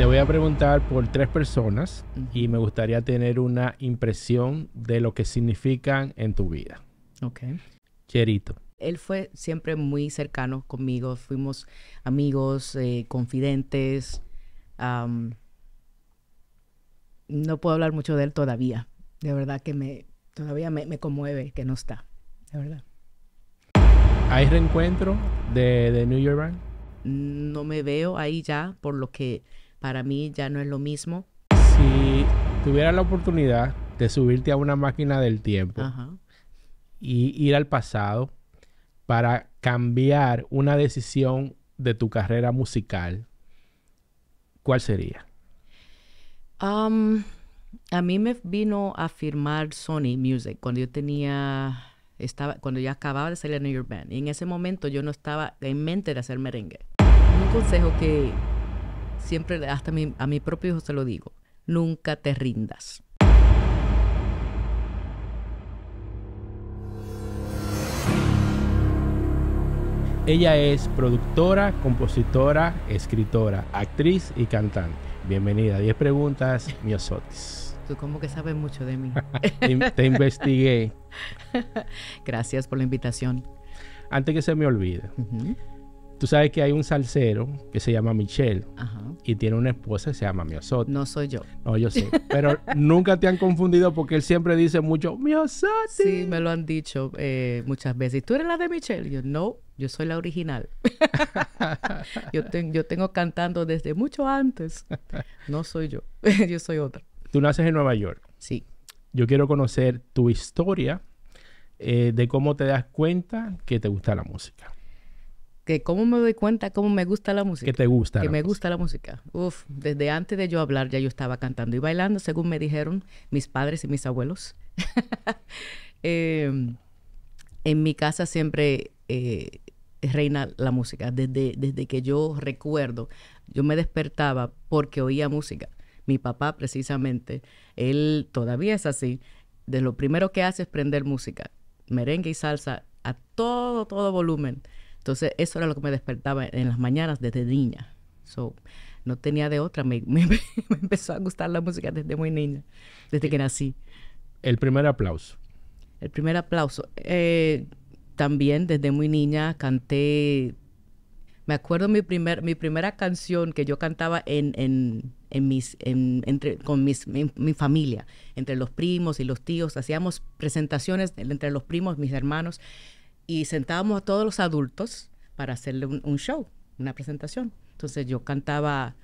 Te voy a preguntar por tres personas y me gustaría tener una impresión de lo que significan en tu vida. Ok. Cherito. Él fue siempre muy cercano conmigo. Fuimos amigos, eh, confidentes. no puedo hablar mucho de él todavía. De verdad que me todavía me, conmueve que no está. De verdad. ¿Hay reencuentro de, New York No me veo ahí ya por lo que para mí ya no es lo mismo. Si tuvieras la oportunidad de subirte a una máquina del tiempo y ir al pasado para cambiar una decisión de tu carrera musical, ¿cuál sería? a mí me vino a firmar Sony Music cuando yo tenía estaba, cuando ya acababa de salir a New York Band. Y en ese momento yo no estaba en mente de hacer merengue. Un consejo que, siempre hasta a mi propio hijo se lo digo, nunca te rindas. Ella es productora, compositora, escritora, actriz y cantante. Bienvenida a 10 preguntas, Miosotis. Tú como que sabes mucho de mí. te investigué. Gracias por la invitación. Antes que se me olvide, Tú sabes que hay un salsero que se llama Michelle y tiene una esposa que se llama Miosote. No soy yo. No, yo sí. Pero nunca te han confundido porque él siempre dice mucho Miosote. Sí, me lo han dicho eh, muchas veces. ¿Y ¿Tú eres la de Michelle? Yo, no, yo soy la original. yo, tengo cantando desde mucho antes. No soy yo. yo soy otra. Tú naces en Nueva York. Sí. Yo quiero conocer tu historia eh, de cómo te das cuenta que te gusta la música cómo me doy cuenta cómo me gusta la música. Que te gusta. Que me gusta la música. uff desde antes de yo hablar ya yo estaba cantando y bailando, según me dijeron mis padres y mis abuelos. Em, en mi casa siempre eh, reina la música. Desde, desde que yo recuerdo, yo me despertaba porque oía música. Mi papá precisamente, él todavía es así. De lo primero que hace es prender música, merengue y salsa a todo, todo volumen. Entonces, eso era lo que me despertaba en las mañanas desde niña. So, no tenía de otra. Me, empezó a gustar la música desde muy niña, desde que nací. El primer aplauso. El primer aplauso. Eh, también desde muy niña canté. Me acuerdo mi, primer, mi primera canción que yo cantaba en, en, mis, en, entre, con mis, mi, familia, entre los primos y los tíos. Hacíamos presentaciones entre los primos, mis hermanos y sentábamos a todos los adultos para hacerle un, show, una presentación. Entonces yo cantaba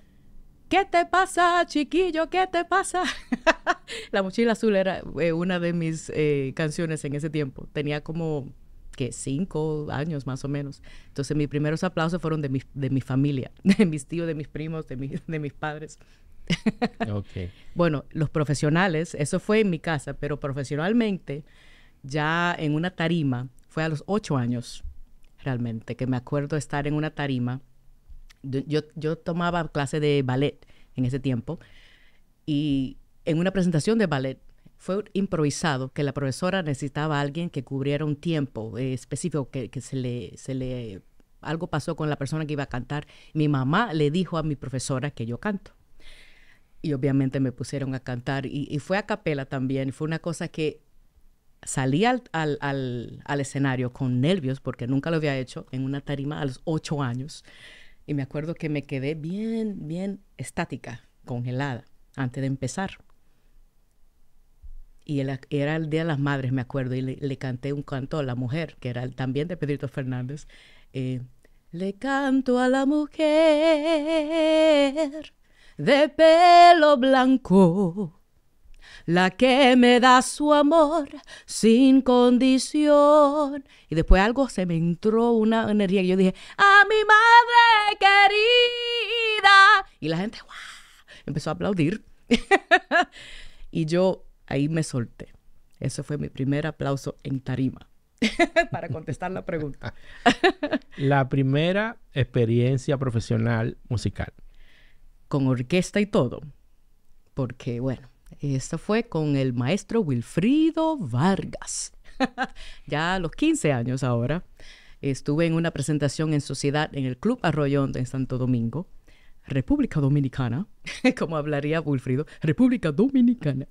¿Qué te pasa, chiquillo? ¿Qué te pasa? la mochila azul era eh, una de mis eh, canciones en ese tiempo. Tenía como que cinco años más o menos. Entonces mis primeros aplausos fueron de mi, de mi familia, de mis tíos, de mis primos, de, mis padres. okay. Bueno, los profesionales, eso fue en mi casa, pero profesionalmente, ya en una tarima, fue a los ocho años, realmente, que me acuerdo estar en una tarima. Yo, tomaba clase de ballet en ese tiempo y en una presentación de ballet fue improvisado que la profesora necesitaba a alguien que cubriera un tiempo eh, específico, que, se, le, se le... Algo pasó con la persona que iba a cantar. Mi mamá le dijo a mi profesora que yo canto y obviamente me pusieron a cantar y, y, fue a capela también. Fue una cosa que salí al, escenario con nervios, porque nunca lo había hecho, en una tarima a los ocho años. Y me acuerdo que me quedé bien, bien estática, congelada, antes de empezar. Y era el Día de las Madres, me acuerdo, y le, canté un canto a la mujer, que era también de Pedrito Fernández. Eh, le canto a la mujer de pelo blanco la que me da su amor sin condición. Y después algo se me entró una energía y yo dije, a mi madre querida. Y la gente, empezó a aplaudir. y yo ahí me solté. Ese fue mi primer aplauso en tarima. para contestar la pregunta. la primera experiencia profesional musical. Con orquesta y todo. Porque, bueno, esto fue con el maestro Wilfrido Vargas. ya a los 15 años ahora. Estuve en una presentación en sociedad en el Club Arroyón de Santo Domingo, República Dominicana, como hablaría Wilfrido, República Dominicana.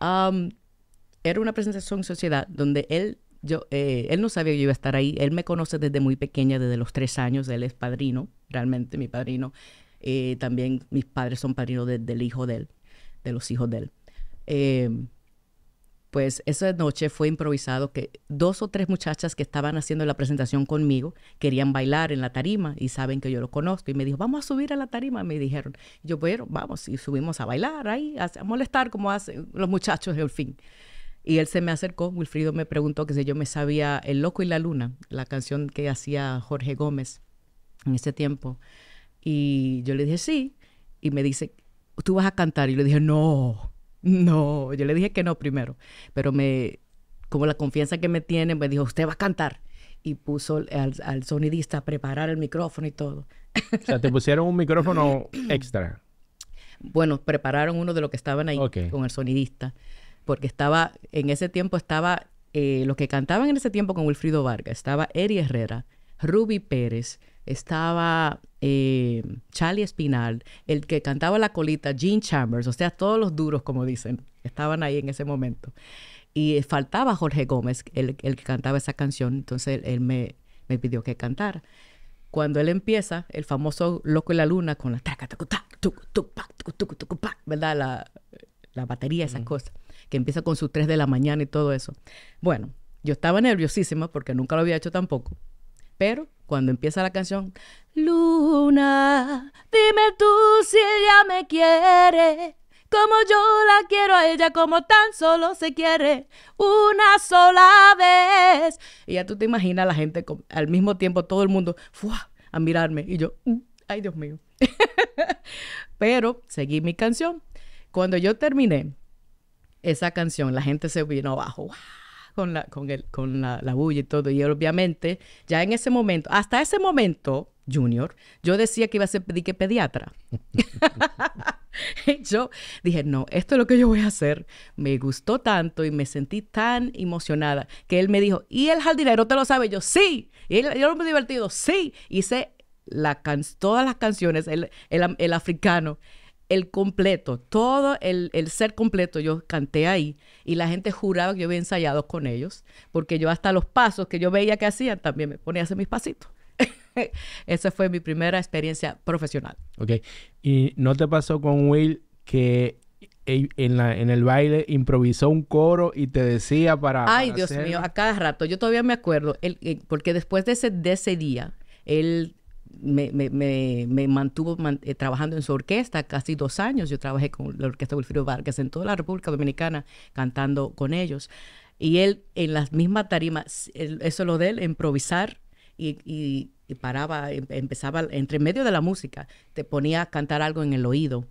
era una presentación en sociedad donde él, yo, eh, él no sabía que yo iba a estar ahí. Él me conoce desde muy pequeña, desde los tres años. Él es padrino, realmente mi padrino. Eh, también mis padres son padrinos del hijo de él de los hijos de él. Em, pues esa noche fue improvisado que dos o tres muchachas que estaban haciendo la presentación conmigo querían bailar en la tarima y saben que yo lo conozco y me dijo, vamos a subir a la tarima, me dijeron. yo, bueno, vamos y subimos a bailar ahí, a, molestar como hacen los muchachos, de fin. Y él se me acercó, Wilfrido me preguntó que si yo me sabía El Loco y la Luna, la canción que hacía Jorge Gómez en ese tiempo. Y yo le dije sí, y me dice, tú vas a cantar. Y le dije, no, no. Yo le dije que no primero. Pero me, como la confianza que me tiene, me dijo, usted va a cantar. Y puso al, sonidista a preparar el micrófono y todo. o sea, te pusieron un micrófono extra. Bueno, prepararon uno de los que estaban ahí con el sonidista. Porque estaba, en ese tiempo estaba, eh, los que cantaban en ese tiempo con Wilfrido Vargas, estaba Eri Herrera, Ruby Pérez, estaba eh, Charlie Espinal, el que cantaba la colita, Gene Chambers, o sea, todos los duros, como dicen, estaban ahí en ese momento. Y eh, faltaba Jorge Gómez, el, el que cantaba esa canción, entonces él me, me pidió que cantara. Cuando él empieza, el famoso Loco y la Luna con la taca, taca, taca, tuc, tuc, pa, ¿verdad? La, la batería, esas cosa mm. cosas, que empieza con sus 3 de la mañana y todo eso. Bueno, yo estaba nerviosísima porque nunca lo había hecho tampoco, pero cuando empieza la canción, Luna, dime tú si ella me quiere, como yo la quiero a ella, como tan solo se quiere una sola vez. Y ya tú te imaginas la gente al mismo tiempo, todo el mundo, a mirarme y yo, mm, ay Dios mío. Pero seguí mi canción. Cuando yo terminé esa canción, la gente se vino abajo con, la, con, el, con la, la bulla y todo. Y obviamente, ya en ese momento, hasta ese momento, Junior, yo decía que iba a ser que pediatra. yo dije, no, esto es lo que yo voy a hacer. Me gustó tanto y me sentí tan emocionada que él me dijo, ¿y el jardinero te lo sabe? Yo, sí. Y él, yo lo divertido, sí. Hice la todas las canciones, el, el, el africano el completo, todo el, ser completo, yo canté ahí y la gente juraba que yo había ensayado con ellos, porque yo hasta los pasos que yo veía que hacían también me ponía a hacer mis pasitos. Esa fue mi primera experiencia profesional. Ok, ¿y no te pasó con Will que en, el baile improvisó un coro y te decía para... Ay, Dios mío, a cada rato, yo todavía me acuerdo, eh, porque después de ese, de ese día, él me, me, mantuvo eh, trabajando en su orquesta casi dos años. Yo trabajé con la orquesta Wilfrido Vargas en toda la República Dominicana cantando con ellos. Y él en las mismas tarimas, eso lo de él, improvisar y, paraba, em, empezaba entre medio de la música, te ponía a cantar algo en el oído.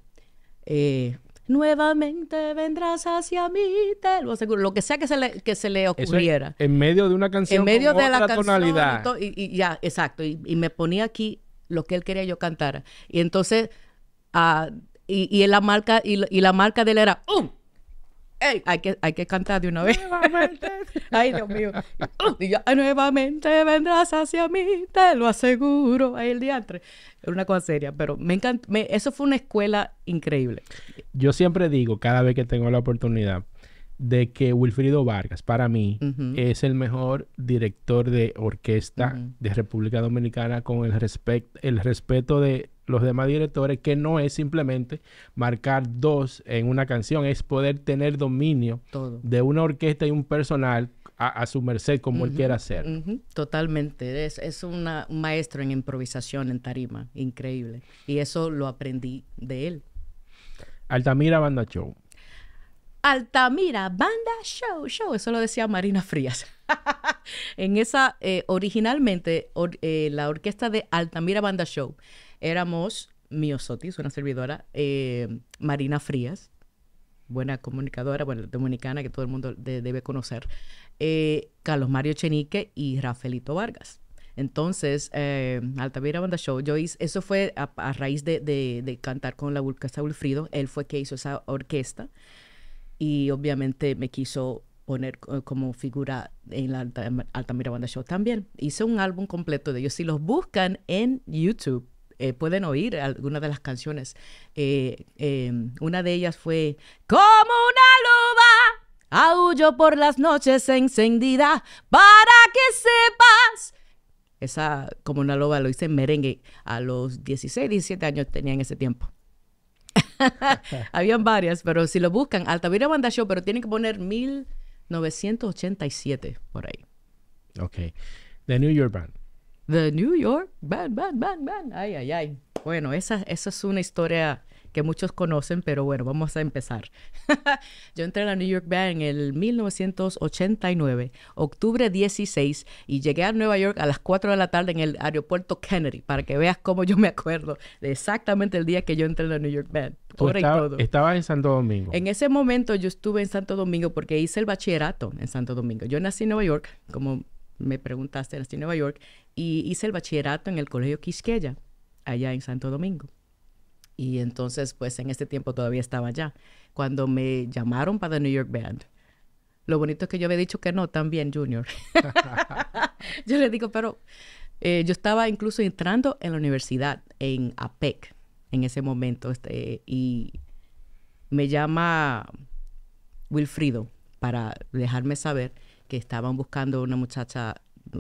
Eh, nuevamente vendrás hacia mí, te lo aseguro, lo que sea que se le, que se le ocurriera. en medio de una canción. En medio de la tonalidad. y, ya, exacto. Y, me ponía aquí lo que él quería yo cantar. Y entonces, ah, y, y, la marca, y, la marca de él era, ¡um! Hay que, hay que cantar de una vez. Nuevamente. Ay, Dios mío. Y nuevamente vendrás hacia mí, te lo aseguro. Ahí el diantre. Era una cosa seria, pero me encantó. eso fue una escuela increíble. Yo siempre digo, cada vez que tengo la oportunidad, de que Wilfrido Vargas, para mí, es el mejor director de orquesta de República Dominicana con el, respect, el respeto de los demás directores, que no es simplemente marcar dos en una canción, es poder tener dominio de una orquesta y un personal a, su merced como él quiera hacer. Totalmente, es, un maestro en improvisación en tarima, increíble. Y eso lo aprendí de él. Altamira Banda Show. Altamira Banda Show, show, eso lo decía Marina Frías. en esa, eh, originalmente, eh, la orquesta de Altamira Banda Show éramos Miosotis, una servidora, eh, Marina Frías, buena comunicadora, bueno, dominicana que todo el mundo debe conocer, eh, Carlos Mario Chenique y Rafaelito Vargas. Entonces, eh, Altamira Altavira Banda Show, yo hice, eso fue a, raíz de, de, cantar con la Orquesta Frido él fue que hizo esa orquesta y obviamente me quiso poner como figura en la Altamira Banda Show también. Hice un álbum completo de ellos. Si los buscan en YouTube, eh, pueden oír algunas de las canciones. Eh, eh, una de ellas fue Como una loba, aullo por las noches encendida para que sepas. Esa, como una loba, lo hice en merengue. A los 16, 17 años tenía en ese tiempo. Habían varias, pero si lo buscan, Altavira Banda Show, pero tienen que poner 1987 por ahí. Ok. The New York Band. The New York Band, Band, Band, Band. Ay, ay, ay. Bueno, esa, esa es una historia que muchos conocen, pero bueno, vamos a empezar. Yo entré a la New York Band en el 1989, octubre 16, y llegué a Nueva York a las 4 de la tarde en el aeropuerto Kennedy, para que veas cómo yo me acuerdo de exactamente el día que yo entré a la New York Band. estaba, en Santo Domingo. En ese momento yo estuve en Santo Domingo porque hice el bachillerato en Santo Domingo. Yo nací en Nueva York, como me preguntaste, nací en Nueva York, y hice el bachillerato en el Colegio Quisqueya, allá en Santo Domingo. Y entonces, pues en este tiempo todavía estaba allá. Cuando me llamaron para The New York Band, lo bonito es que yo había dicho que no también, Junior. yo le digo, pero eh, yo estaba incluso entrando en la universidad, en APEC, en ese momento, este, y me llama Wilfrido para dejarme saber que estaban buscando una muchacha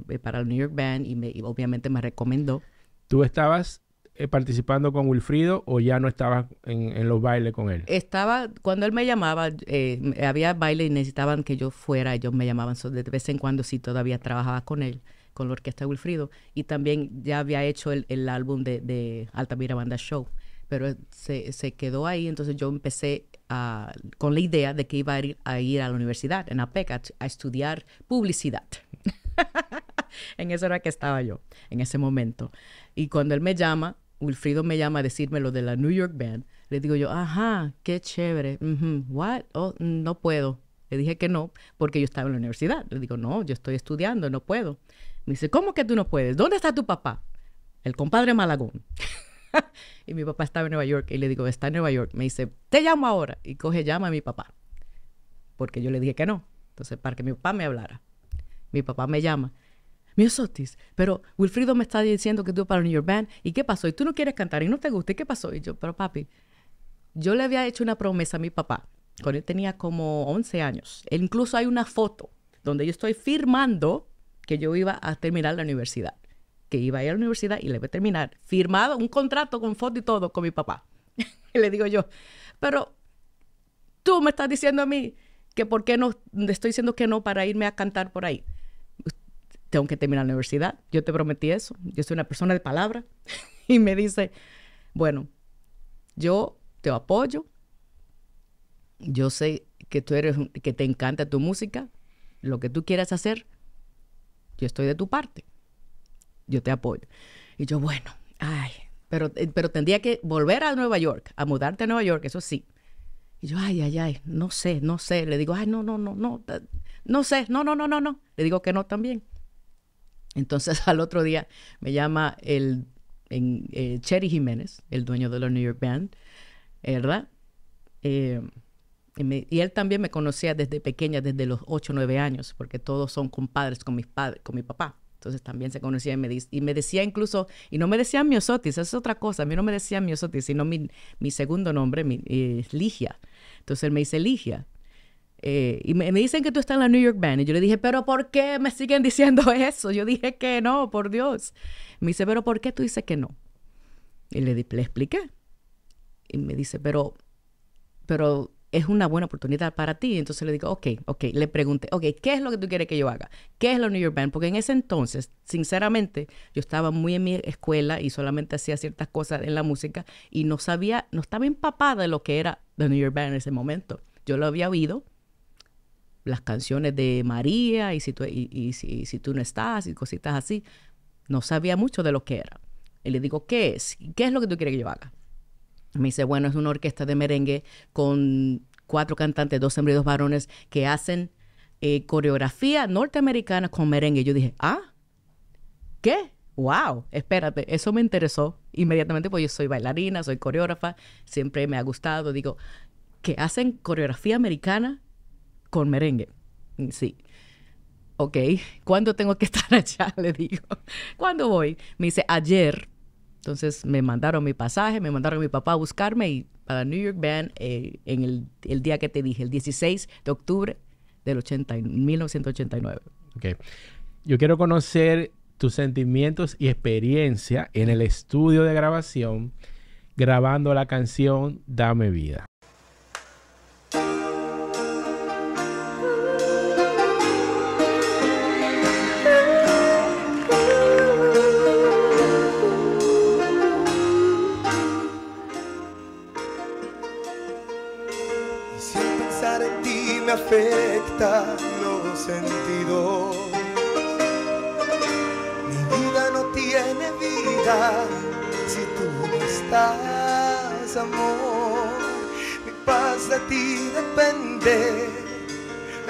eh, para el New York Band y, obviamente me recomendó. ¿Tú estabas eh, participando con Wilfrido o ya no estabas en, los bailes con él? Estaba, cuando él me llamaba, eh, había baile y necesitaban que yo fuera, ellos me llamaban de vez en cuando sí todavía trabajaba con él con la orquesta de Wilfrido y también ya había hecho el, álbum de, de Altamira Banda Show pero se, quedó ahí. Entonces yo empecé con la idea de que iba a ir a, ir a la universidad, en APEC, a estudiar publicidad. en esa hora que estaba yo, en ese momento. Y cuando él me llama, Wilfrido me llama a decirme lo de la New York Band, le digo yo, ajá, qué chévere, what, oh, no puedo. Le dije que no, porque yo estaba en la universidad. Le digo, no, yo estoy estudiando, no puedo. Me dice, ¿cómo que tú no puedes? ¿Dónde está tu papá? El compadre Malagón. y mi papá estaba en Nueva York. Y le digo, está en Nueva York. Me dice, te llamo ahora. Y coge, llama a mi papá. Porque yo le dije que no. Entonces, para que mi papá me hablara. Mi papá me llama. Sotis, pero Wilfrido me está diciendo que tú para New York Band. ¿Y qué pasó? Y tú no quieres cantar y no te gusta. qué pasó? Y yo, pero papi, yo le había hecho una promesa a mi papá con él tenía como 11 años. incluso hay una foto donde yo estoy firmando que yo iba a terminar la universidad. Que iba a ir a la universidad y le voy a terminar. Firmado un contrato con foto y todo con mi papá. y le digo yo, pero tú me estás diciendo a mí que por qué no, estoy diciendo que no para irme a cantar por ahí tengo que terminar la universidad, yo te prometí eso, yo soy una persona de palabra. y me dice, bueno, yo te apoyo, yo sé que tú eres, que te encanta tu música, lo que tú quieras hacer, yo estoy de tu parte, yo te apoyo. Y yo, bueno, ay, pero, pero tendría que volver a Nueva York, a mudarte a Nueva York, eso sí. Y yo, ay, ay, ay, no sé, no sé. Le digo, ay, no, no, no, no, no sé, no, no, no, no, no. Le digo que no también. Entonces al otro día me llama el eh, Cherry Jiménez, el dueño de la New York Band, eh, ¿verdad? Eh, y, él también me conocía desde pequeña, desde los 8 o 9 años, porque todos son compadres con mis padres, con mi papá. Entonces también se conocía y me, y decía incluso, y no me decía miosotis, esa es otra cosa, a mí no me decía miosotis, sino mi, segundo nombre, mi, Ligia. Entonces él me dice Ligia. Eh, y me, dicen que tú estás en la New York Band. Y yo le dije, pero ¿por qué me siguen diciendo eso? Yo dije que no, por Dios. Me dice, pero ¿por qué tú dices que no? Y le, le expliqué. Y me dice, pero, pero es una buena oportunidad para ti. Entonces le digo, ok, ok, le pregunté, ok, ¿qué es lo que tú quieres que yo haga? ¿Qué es la New York Band? Porque en ese entonces, sinceramente, yo estaba muy en mi escuela y solamente hacía ciertas cosas en la música y no sabía, no estaba empapada de lo que era la New York Band en ese momento. Yo lo había oído, las canciones de María y si tú, si, tú no estás y cositas así. No sabía mucho de lo que era. Y le digo, ¿qué es? ¿Qué es lo que tú quieres que yo haga? Me dice, bueno, es una orquesta de merengue con cuatro cantantes, dos hombres y dos varones que hacen eh, coreografía norteamericana con merengue. Yo dije, ah, ¿qué? Wow, espérate, eso me interesó inmediatamente porque yo soy bailarina, soy coreógrafa, siempre me ha gustado. Digo, que hacen coreografía americana con merengue. Mm, sí. Ok, ¿cuándo tengo que estar allá? Le digo, ¿cuándo voy? Me dice, ayer. Entonces me mandaron mi pasaje, me mandaron a mi papá a buscarme y para New York Band eh, en el, el, día que te dije, el 16 de octubre del 80, 1989. Ok. Yo quiero conocer tus sentimientos y experiencia en el estudio de grabación grabando la canción Dame Vida. afecta los sentidos. Mi vida no tiene vida si tú no estás, amor. Mi paz de ti depende.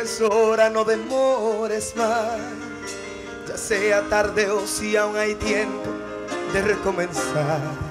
Es hora, no demores más. Ya sea tarde o si aún hay tiempo de recomenzar.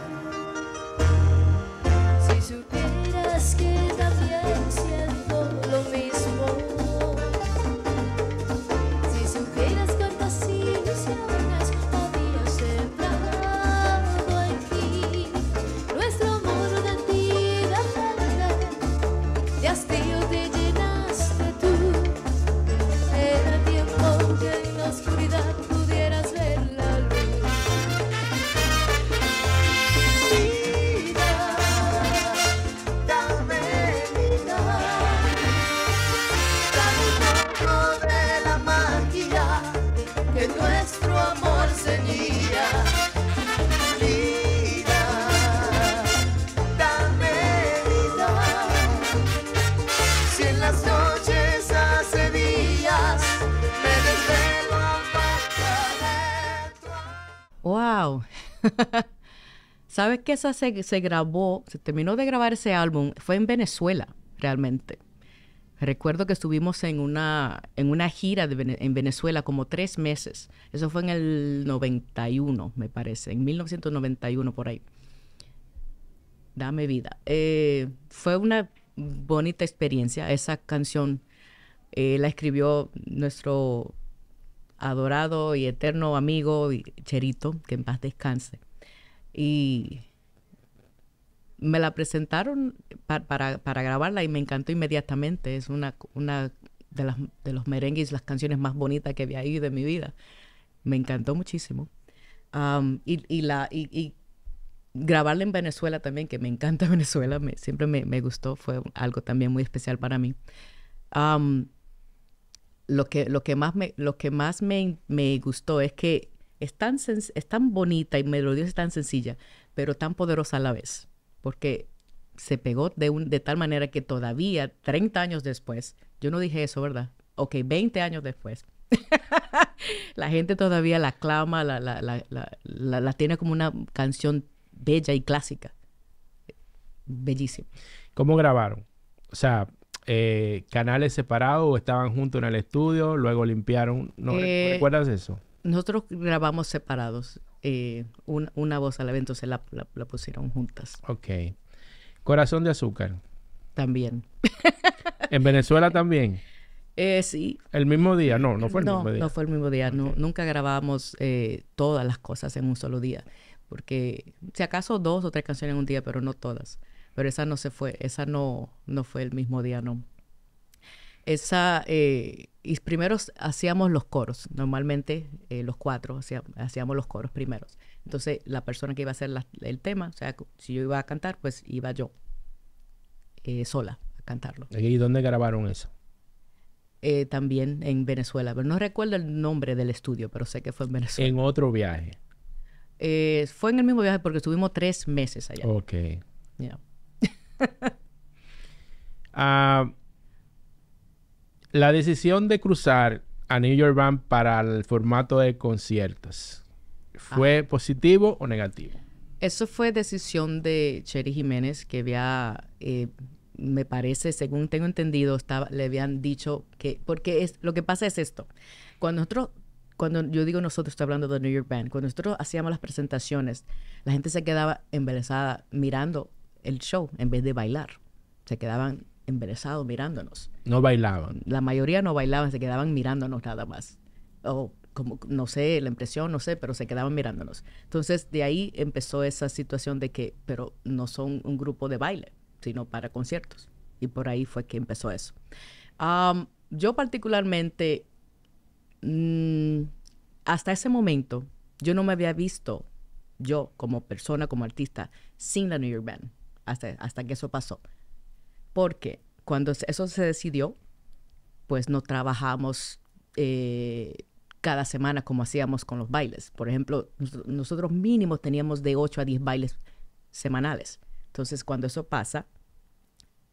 ¿Sabes que esa se, grabó, se terminó de grabar ese álbum? Fue en Venezuela, realmente. Recuerdo que estuvimos en una, en una gira en Venezuela como tres meses. Eso fue en el 91, me parece, en 1991 por ahí. Dame vida. Eh, fue una bonita experiencia. Esa canción eh, la escribió nuestro adorado y eterno amigo Cherito, que en paz descanse y me la presentaron para, para, grabarla y me encantó inmediatamente. Es una, una de, las, de los merengues, las canciones más bonitas que había ahí de mi vida. Me encantó muchísimo. y, y, la, y, y, grabarla en Venezuela también, que me encanta Venezuela, siempre me, me, gustó, fue algo también muy especial para mí. lo, que, lo que más, me, lo que más me, me gustó es que es tan, es tan bonita y melodiosa, es tan sencilla, pero tan poderosa a la vez, porque se pegó de, un, de tal manera que todavía, 30 años después, yo no dije eso, ¿verdad? Ok, 20 años después, la gente todavía la clama, la, la, la, la, tiene como una canción bella y clásica. Bellísima. ¿Cómo grabaron? O sea, eh, canales separados o estaban juntos en el estudio, luego limpiaron. ¿No eh, recuerdas eso? nosotros grabamos separados, eh, una voz al evento se la, pusieron juntas. Ok. Corazón de azúcar. También. ¿En Venezuela también? Eh, sí. ¿El mismo día? No, no fue el mismo día. No, no fue el mismo día. nunca grabábamos eh, todas las cosas en un solo día. Porque si acaso dos o tres canciones en un día, pero no todas. Pero esa no se fue, esa no, no fue el mismo día, no esa, eh, y primero hacíamos los coros, normalmente eh, los cuatro hacíamos, los coros primeros. Entonces, la persona que iba a hacer el tema, o sea, si yo iba a cantar, pues iba yo eh, sola a cantarlo. ¿Y dónde grabaron eso? también en Venezuela, pero no recuerdo el nombre del estudio, pero sé que fue en Venezuela. ¿En otro viaje? fue en el mismo viaje porque estuvimos tres meses allá. Ok. Yeah. La decisión de cruzar a New York Band para el formato de conciertos, ¿fue positivo o negativo? Eso fue decisión de Cherry Jiménez, que había, eh, me parece, según tengo entendido, estaba, le habían dicho que, porque es, lo que pasa es esto, cuando nosotros, cuando yo digo nosotros, estoy hablando de New York Band, cuando nosotros hacíamos las presentaciones, la gente se quedaba embelesada mirando el show en vez de bailar. Se quedaban embelesados mirándonos. No bailaban. La mayoría no bailaban, se quedaban mirándonos nada más. O como, no sé, la impresión, no sé, pero se quedaban mirándonos. Entonces, de ahí empezó esa situación de que, pero no son un grupo de baile, sino para conciertos. Y por ahí fue que empezó eso. yo particularmente, mm, hasta ese momento, yo no me había visto yo como persona, como artista, sin la New York Band, hasta que eso pasó porque cuando eso se decidió, pues no trabajamos eh, cada semana como hacíamos con los bailes. Por ejemplo, nosotros mínimo teníamos de 8 a 10 bailes semanales. Entonces, cuando eso pasa,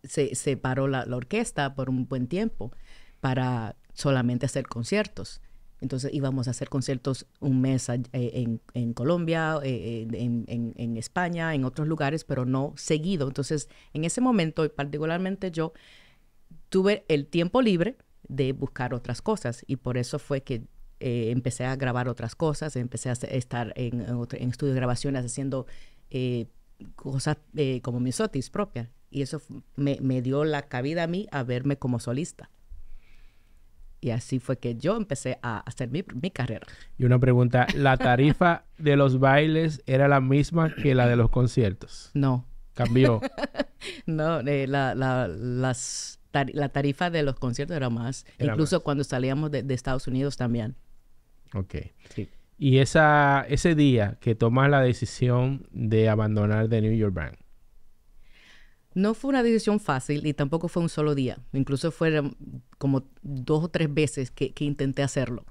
se, paró la orquesta por un buen tiempo para solamente hacer conciertos. Entonces íbamos a hacer conciertos un mes eh, en, Colombia, eh, en, España, en otros lugares, pero no seguido. Entonces en ese momento, particularmente yo, tuve el tiempo libre de buscar otras cosas y por eso fue que eh, empecé a grabar otras cosas, empecé a estar en, estudios de grabaciones haciendo cosas como mis propias. Y eso me, me dio la cabida a mí a verme como solista. Y así fue que yo empecé a hacer mi, carrera. Y una pregunta, ¿la tarifa de los bailes era la misma que la de los conciertos? No. ¿Cambió? no, eh, la, las la tarifa de los conciertos era más, incluso cuando salíamos de, Estados Unidos también. Ok. Sí. Y esa, ese día que tomas la decisión de abandonar The New York Bank, no fue una decisión fácil y tampoco fue un solo día. Incluso fueron como dos o tres veces que, intenté hacerlo.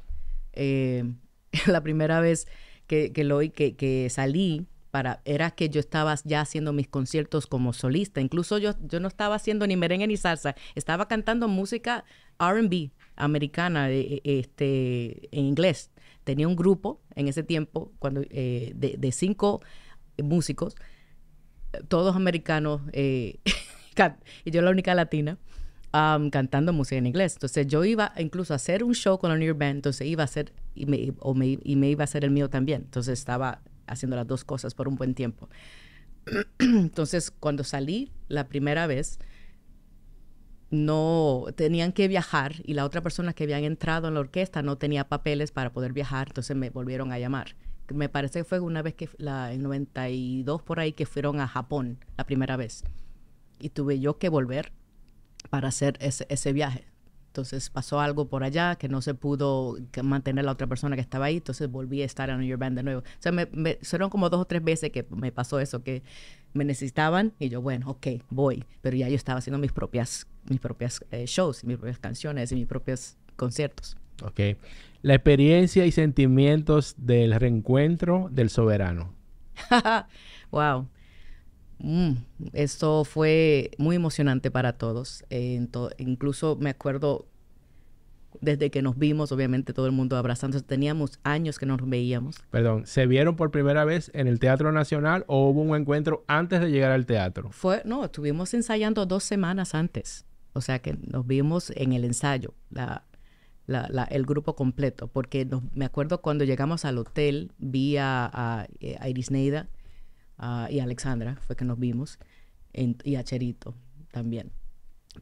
Eh, la primera vez que, lo, que, que salí para, era que yo estaba ya haciendo mis conciertos como solista. Incluso yo, yo no estaba haciendo ni merengue ni salsa, estaba cantando música RB americana, eh, eh, este, en inglés. Tenía un grupo en ese tiempo cuando, de, de, cinco músicos todos americanos, eh, y yo la única latina, cantando música en inglés. Entonces yo iba incluso a hacer un show con la New Band, entonces iba a hacer, y me, iba a hacer el mío también. Entonces estaba haciendo las dos cosas por un buen tiempo. Entonces cuando salí la primera vez, no tenían que viajar y la otra persona que habían entrado en la orquesta no tenía papeles para poder viajar, entonces me volvieron a llamar me parece que fue una vez que, la, el 92 por ahí, que fueron a Japón la primera vez. Y tuve yo que volver para hacer ese, viaje. Entonces pasó algo por allá que no se pudo mantener la otra persona que estaba ahí. Entonces volví a estar en Your Band de nuevo. O sea, me, fueron como dos o tres veces que me pasó eso, que me necesitaban y yo, bueno, ok, voy. Pero ya yo estaba haciendo mis propias, mis propias eh, shows, mis propias canciones y mis propios conciertos. ¿ok? La experiencia y sentimientos del reencuentro del soberano. wow. Mm, esto fue muy emocionante para todos. incluso me acuerdo desde que nos vimos, obviamente todo el mundo abrazándose. Teníamos años que nos veíamos. Perdón, ¿se vieron por primera vez en el Teatro Nacional o hubo un encuentro antes de llegar al teatro? Fue, no, estuvimos ensayando dos semanas antes. O sea que nos vimos en el ensayo. La, el grupo completo, porque me acuerdo cuando llegamos al hotel, vi a, eh, iris neida y Alexandra, fue que nos vimos, y a Cherito también.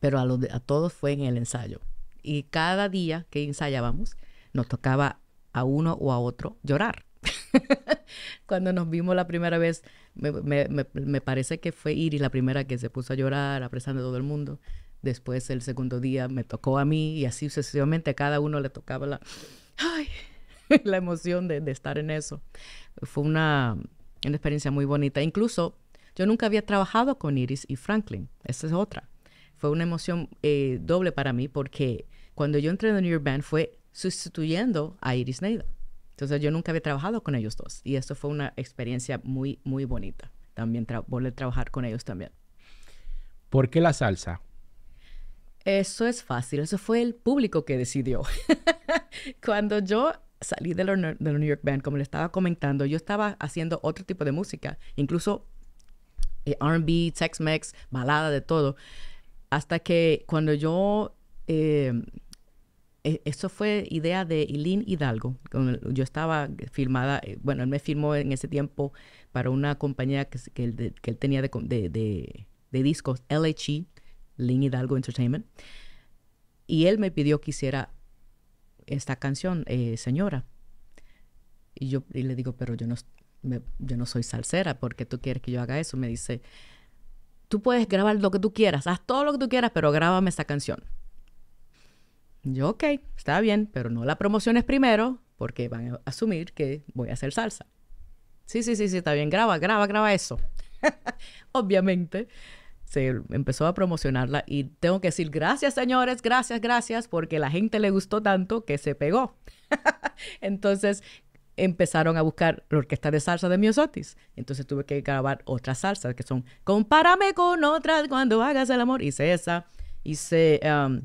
Pero a, a todos fue en el ensayo. Y cada día que ensayábamos, nos tocaba a uno o a otro llorar. Cuando nos vimos la primera vez, me, parece que fue Iris la primera que se puso a llorar, apresando a todo el mundo. Después el segundo día me tocó a mí y así sucesivamente a cada uno le tocaba la, la emoción de, estar en eso. Fue una, una experiencia muy bonita. Incluso yo nunca había trabajado con Iris y Franklin. Esa es otra. Fue una emoción eh, doble para mí porque cuando yo entré en New York Band fue sustituyendo a Iris Neida. Entonces yo nunca había trabajado con ellos dos y esto fue una experiencia muy, muy bonita. También volver a trabajar con ellos también. ¿Por qué la salsa? Eso es fácil, eso fue el público que decidió. Cuando yo salí de la, New York Band, como le estaba comentando, yo estaba haciendo otro tipo de música, incluso eh, RB, Tex-Mex, balada, de todo. Hasta que cuando yo, em, e, eso fue idea de Ilín Hidalgo. Yo estaba filmada, eh, bueno, él me firmó en ese tiempo para una compañía que, que, él, tenía de, de discos, LHE Lynn Hidalgo Entertainment. Y él me pidió que hiciera esta canción, eh, señora. Y yo le digo, pero yo no, yo no soy salsera, ¿por qué tú quieres que yo haga eso? Me dice, tú puedes grabar lo que tú quieras, haz todo lo que tú quieras, pero grábame esta canción. Yo, ok, está bien, pero no la promociones primero porque van a asumir que voy a hacer salsa. Sí, sí, sí, sí, está bien, graba, graba, graba eso. Obviamente, se empezó a promocionarla y tengo que decir gracias señores, gracias, gracias, porque la gente le gustó tanto que se pegó. Entonces empezaron a buscar la orquesta de salsa de Miosotis. Entonces tuve que grabar otras salsas que son Compárame con otras cuando hagas el amor. Hice esa, hice um,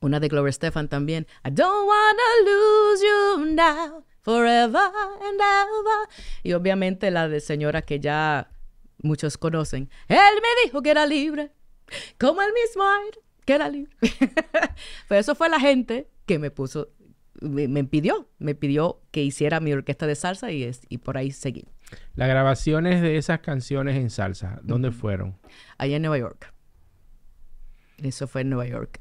una de Gloria Stefan también. I don't wanna lose you now, forever and ever. Y obviamente la de señora que ya muchos conocen. Él me dijo que era libre, como el mismo aire que era libre. Pero pues eso fue la gente que me puso, me, pidió, me pidió que hiciera mi orquesta de salsa y, y por ahí seguí. Las grabaciones de esas canciones en salsa, ¿dónde fueron? Allá en Nueva York. Eso fue en Nueva York.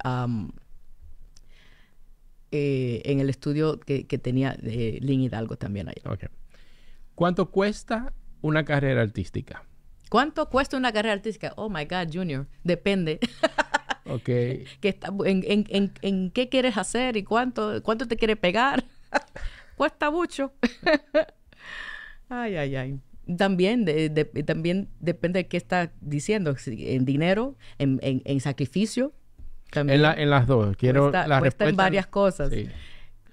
Eh, en el estudio que, tenía de Lynn Hidalgo también allá. ¿Cuánto cuesta una carrera artística? ¿Cuánto cuesta una carrera artística? Oh my God, Junior, depende. Ok. que está, en, qué quieres hacer y cuánto, cuánto te quieres pegar? cuesta mucho. ay, ay, ay. También, también depende de qué estás diciendo, en dinero, en, sacrificio. En, las dos, quiero cuesta, en varias cosas.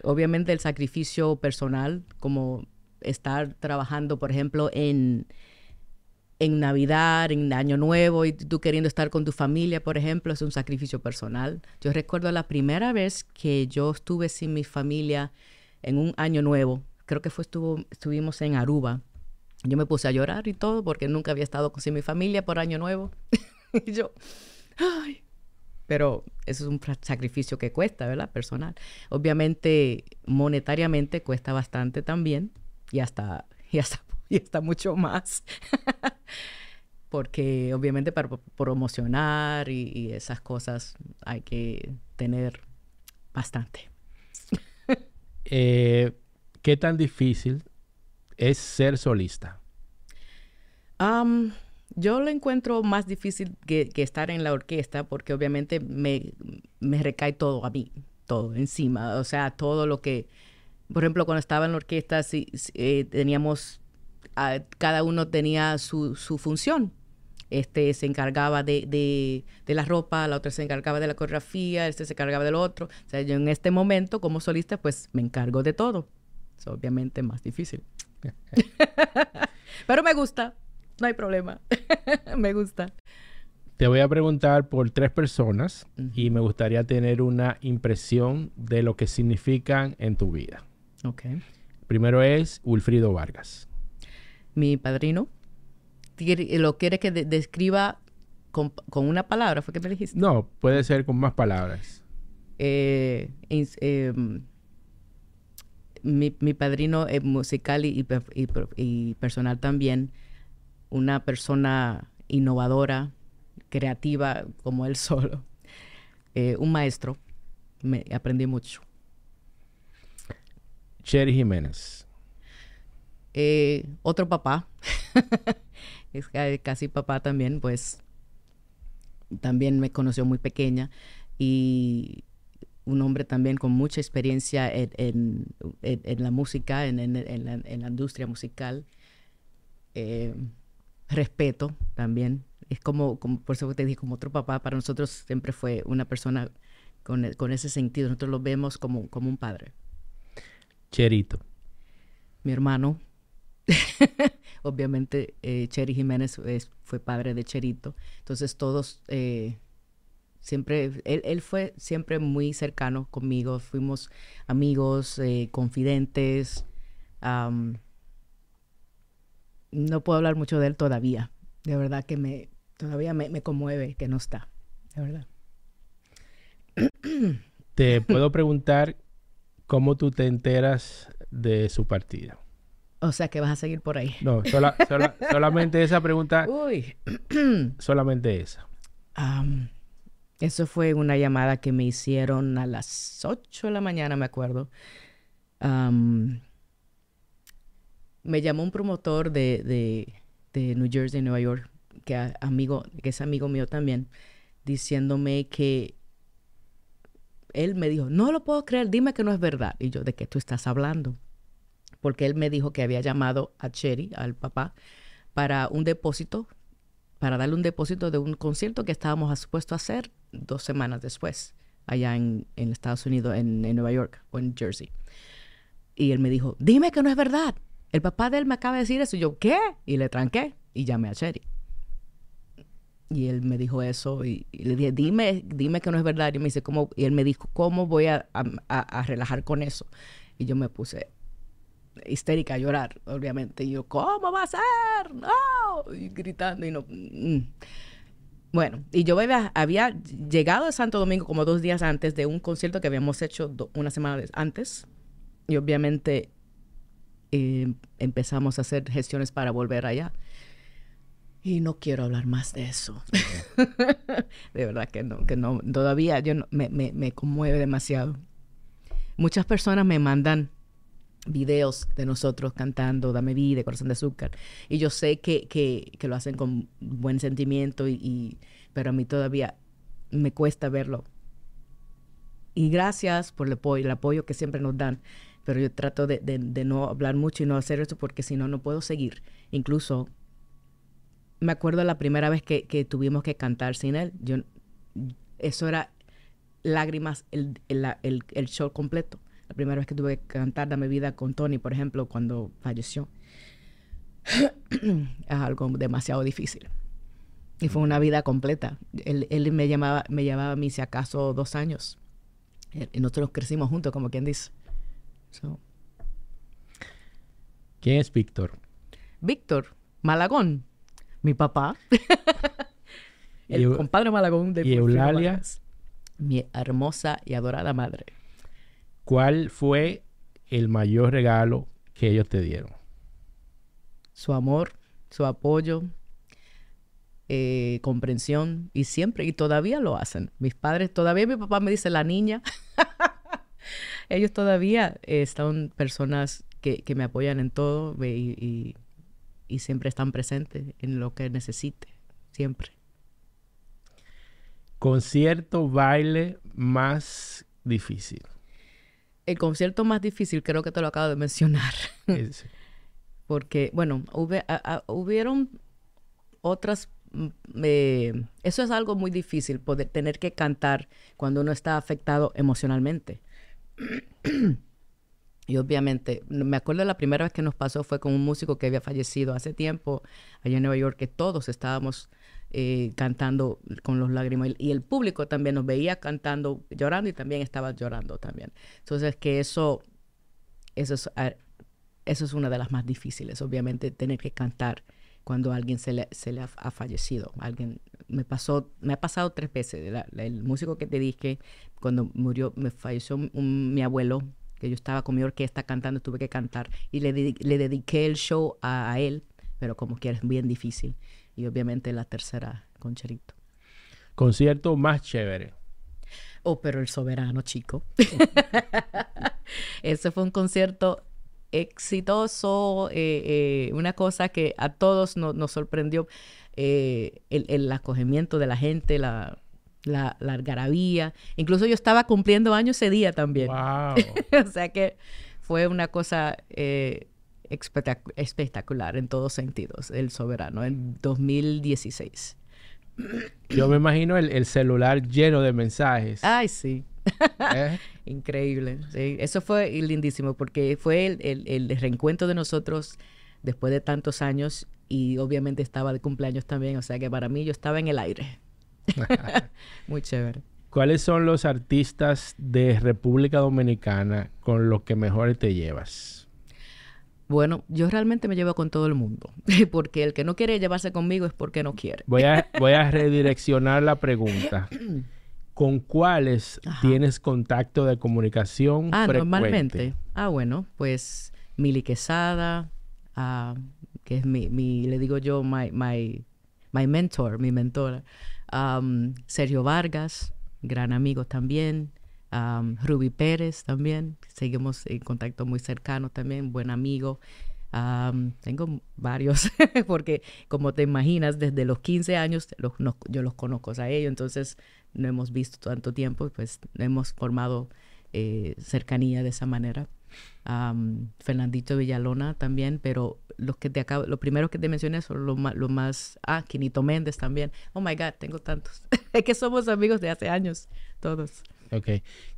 Obviamente el sacrificio personal, como estar trabajando, por ejemplo, en, en Navidad, en Año Nuevo, y tú queriendo estar con tu familia, por ejemplo, es un sacrificio personal. Yo recuerdo la primera vez que yo estuve sin mi familia en un Año Nuevo, creo que fue estuvo, estuvimos en Aruba. Yo me puse a llorar y todo porque nunca había estado sin mi familia por Año Nuevo. y yo, ay. Pero eso es un sacrificio que cuesta, ¿verdad? Personal. Obviamente, monetariamente cuesta bastante también y hasta, y hasta y está mucho más. Porque obviamente para promocionar y, esas cosas hay que tener bastante. Eh, ¿Qué tan difícil es ser solista? yo lo encuentro más difícil que, estar en la orquesta porque obviamente me, me, recae todo a mí, todo encima, o sea, todo lo que, por ejemplo, cuando estaba en la orquesta si eh, teníamos cada uno tenía su, función. Este se encargaba de, la ropa, la otra se encargaba de la coreografía, este se encargaba del otro. O sea, yo en este momento, como solista, pues me encargo de todo. Es obviamente más difícil. Pero me gusta, no hay problema. me gusta. Te voy a preguntar por tres personas y me gustaría tener una impresión de lo que significan en tu vida. Primero es Wilfrido Vargas mi padrino, lo quiere que describa con, una palabra, ¿fue que me dijiste? No, puede ser con más palabras. Eh, em, mi, padrino es musical y, personal también, una persona innovadora, creativa como él solo. Eh, un maestro. Me aprendí mucho. Cherry Jiménez. Eh, otro papá, es casi papá también, pues también me conoció muy pequeña y un hombre también con mucha experiencia en, en, en, la música, en, la, industria musical. Eh, respeto también. Es como, por eso te dije, como otro papá, para nosotros siempre fue una persona con, ese sentido. Nosotros lo vemos como, como un padre. Cherito. Mi hermano, Obviamente, eh, Cheri Jiménez fue padre de Cherito. Entonces, todos eh, siempre, él, fue siempre muy cercano conmigo. Fuimos amigos, eh, confidentes. no puedo hablar mucho de él todavía. De verdad que me, todavía me, me conmueve que no está. De verdad. Te puedo preguntar cómo tú te enteras de su partida. O sea que vas a seguir por ahí. No, solamente esa pregunta. Uy. solamente esa. eso fue una llamada que me hicieron a las 8 de la mañana, me acuerdo. me llamó un promotor de, de, de, New Jersey, Nueva York, que, amigo, que es amigo mío también, diciéndome que él me dijo, no lo puedo creer, dime que no es verdad. Y yo, ¿de qué tú estás hablando? porque él me dijo que había llamado a Cherry, al papá, para un depósito, para darle un depósito de un concierto que estábamos supuestos a hacer dos semanas después, allá en, Estados Unidos, en, Nueva York o en Jersey. Y él me dijo, dime que no es verdad. El papá de él me acaba de decir eso. Y yo, ¿qué? Y le tranqué y llamé a Cherry. Y él me dijo eso y, le dije, dime, dime que no es verdad. Y, me dice, ¿Cómo? y él me dijo, ¿cómo voy a relajar con eso? Y yo me puse histérica a llorar, obviamente. Y yo, ¿cómo va a ser? No, y gritando y no. Mm. Bueno, y yo había, llegado a Santo Domingo como dos días antes de un concierto que habíamos hecho una semana antes. Y obviamente eh, empezamos a hacer gestiones para volver allá. Y no quiero hablar más de eso. de verdad que no, que no. Todavía yo me, me conmueve demasiado. Muchas personas me mandan videos de nosotros cantando Dame Vida, Corazón de Azúcar. Y yo sé que, lo hacen con buen sentimiento, y, pero a mí todavía me cuesta verlo. Y gracias por el apoyo, el apoyo que siempre nos dan, pero yo trato de, no hablar mucho y no hacer eso porque si no, no puedo seguir. Incluso me acuerdo la primera vez que, que tuvimos que cantar sin él, yo, eso era lágrimas el, el, el show completo la primera vez que tuve que cantar mi Vida con Tony, por ejemplo, cuando falleció, es algo demasiado difícil. Y fue una vida completa. Él, me llamaba me llamaba a mí, si acaso, dos años. Eh, y nosotros crecimos juntos, como quien dice. ¿Quién es Víctor? Víctor Malagón, mi papá. El compadre Malagón de ¿Y Eulalia? Mi hermosa y adorada madre. ¿Cuál fue el mayor regalo que ellos te dieron? Su amor, su apoyo, eh, comprensión y siempre, y todavía lo hacen. Mis padres, todavía mi papá me dice la niña. ellos todavía están eh, personas que, me apoyan en todo y, y siempre están presentes en lo que necesite, siempre. Concierto, baile más difícil el concierto más difícil creo que te lo acabo de mencionar. Porque, bueno, hubieron otras... Mm, eh, eso es algo muy difícil, poder tener que cantar cuando uno está afectado emocionalmente. y obviamente, me acuerdo la primera vez que nos pasó fue con un músico que había fallecido hace tiempo allá en Nueva York, que todos estábamos eh, cantando con los lágrimas y el público también nos veía cantando, llorando y también estaba llorando también. Entonces que eso, eso es, ah, eso es una de las más difíciles, obviamente tener que cantar cuando alguien se le, se le ha, fallecido. Alguien me pasó, me ha pasado tres veces. el músico que te dije, cuando murió, me falleció mi abuelo, que yo estaba con mi orquesta cantando, tuve que cantar y le, dediqué el show a, él, pero como que bien difícil y obviamente la tercera con Concierto más chévere. Oh, pero el soberano, chico. Ese fue un concierto exitoso, eh, eh, una cosa que a todos nos sorprendió, eh, el, acogimiento de la gente, la, la, Incluso yo estaba cumpliendo años ese día también. Wow. o sea que fue una cosa espectacular en todos sentidos, El Soberano, en 2016. Yo me imagino el, celular lleno de mensajes. Ay, sí. ¿Eh? Increíble. Eso fue lindísimo porque fue el, el, reencuentro de nosotros después de tantos años y obviamente estaba de cumpleaños también, o sea que para mí yo estaba en el aire. Muy chévere. ¿Cuáles son los artistas de República Dominicana con los que mejor te llevas? Bueno, yo realmente me llevo con todo el mundo, porque el que no quiere llevarse conmigo es porque no quiere. Voy a, voy a redireccionar la pregunta. ¿Con cuáles tienes contacto de comunicación? Ah, normalmente. Ah, bueno, pues Mili Quesada, ah, que es mi, mi, le digo yo, my, my, mentor, mi mentora. Sergio Vargas, gran amigo también. Um, Ruby Pérez también, seguimos en contacto muy cercano también, buen amigo. tengo varios, porque como te imaginas, desde los 15 años yo los conozco a ellos, entonces no hemos visto tanto tiempo, pues hemos formado eh, cercanía de esa manera. Fernandito Villalona también, pero los que te acabo, los primeros que te mencioné son los lo más, ah, Quinito Méndez también. Oh my God, tengo tantos. es que somos amigos de hace años, todos. Ok.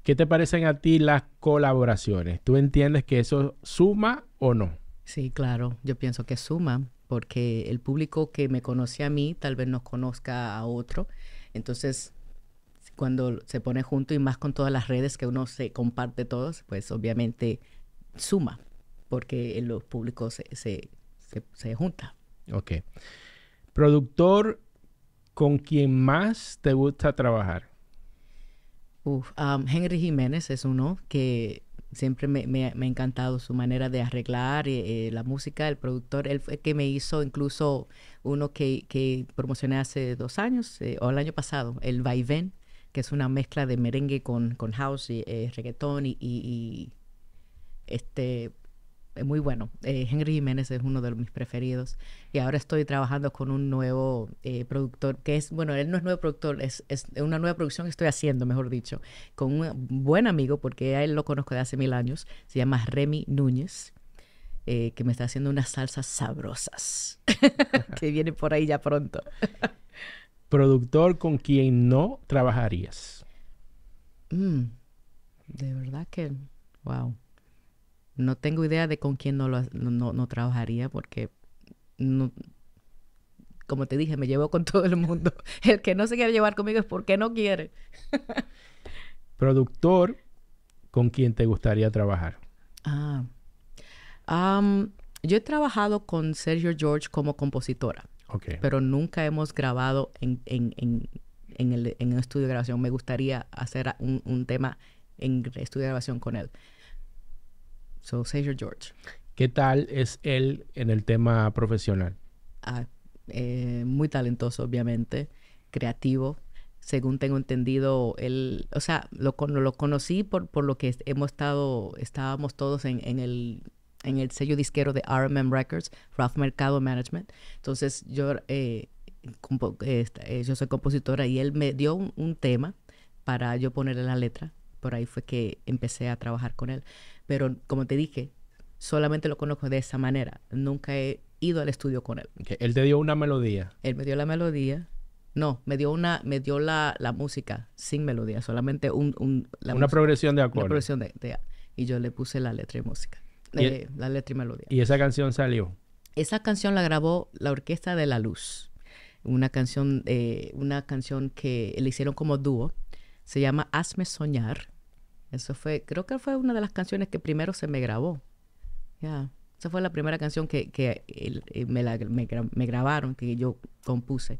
¿Qué te parecen a ti las colaboraciones? ¿Tú entiendes que eso suma o no? Sí, claro. Yo pienso que suma porque el público que me conoce a mí tal vez no conozca a otro. Entonces, cuando se pone junto y más con todas las redes que uno se comparte todos, pues obviamente suma porque los públicos se, se, junta. Ok. Productor con quien más te gusta trabajar. Um, Henry Jiménez es uno que siempre me, ha encantado su manera de arreglar eh, eh, la música, el productor, él fue que me hizo incluso uno que, promocioné hace dos años eh, o el año pasado, el Vaivén, que es una mezcla de merengue con, con house y reggaetón y, y, este muy bueno. Eh, Henry Jiménez es uno de mis preferidos. Y ahora estoy trabajando con un nuevo eh, productor, que es, bueno, él no es nuevo productor, es, es, una nueva producción que estoy haciendo, mejor dicho, con un buen amigo, porque a él lo conozco de hace mil años, se llama Remy Núñez. Eh, que me está haciendo unas salsas sabrosas que viene por ahí ya pronto. productor con quien no trabajarías. Mm, de verdad que, wow. No tengo idea de con quién no, no, no trabajaría porque, como te dije, me llevo con todo el mundo. El que no se quiere llevar conmigo es porque no quiere. Productor, ¿con quién te gustaría trabajar? Ah. yo he trabajado con Sergio George como compositora. Pero nunca hemos grabado en, en, en el, estudio de grabación. Me gustaría hacer un, un tema en estudio de grabación con él. So, George. ¿Qué tal es él en el tema profesional? Ah, eh, muy talentoso, obviamente, creativo. Según tengo entendido, él, o sea, lo, lo conocí por, por lo que hemos estado, estábamos todos en, el en el sello disquero de RMM Records, Rough Mercado Management. Entonces yo, eh, eh, yo soy compositora y él me dio un, un tema para yo ponerle la letra. Por ahí fue que empecé a trabajar con él. Pero como te dije, solamente lo conozco de esa manera. Nunca he ido al estudio con él. Él te dio una melodía. Él me dio la melodía. No, me dio una, me dio la, música sin melodía, solamente un, una progresión de acordes. Una progresión de, y yo le puse la letra y música, eh, e- la letra y melodía. Y esa canción salió. Esa canción la grabó la Orquesta de la Luz, una canción, eh, una canción que le hicieron como dúo, se llama Hazme soñar eso fue, creo que fue una de las canciones que primero se me grabó. Ya, esa fue la primera canción que, eh, me, grabaron, que yo compuse.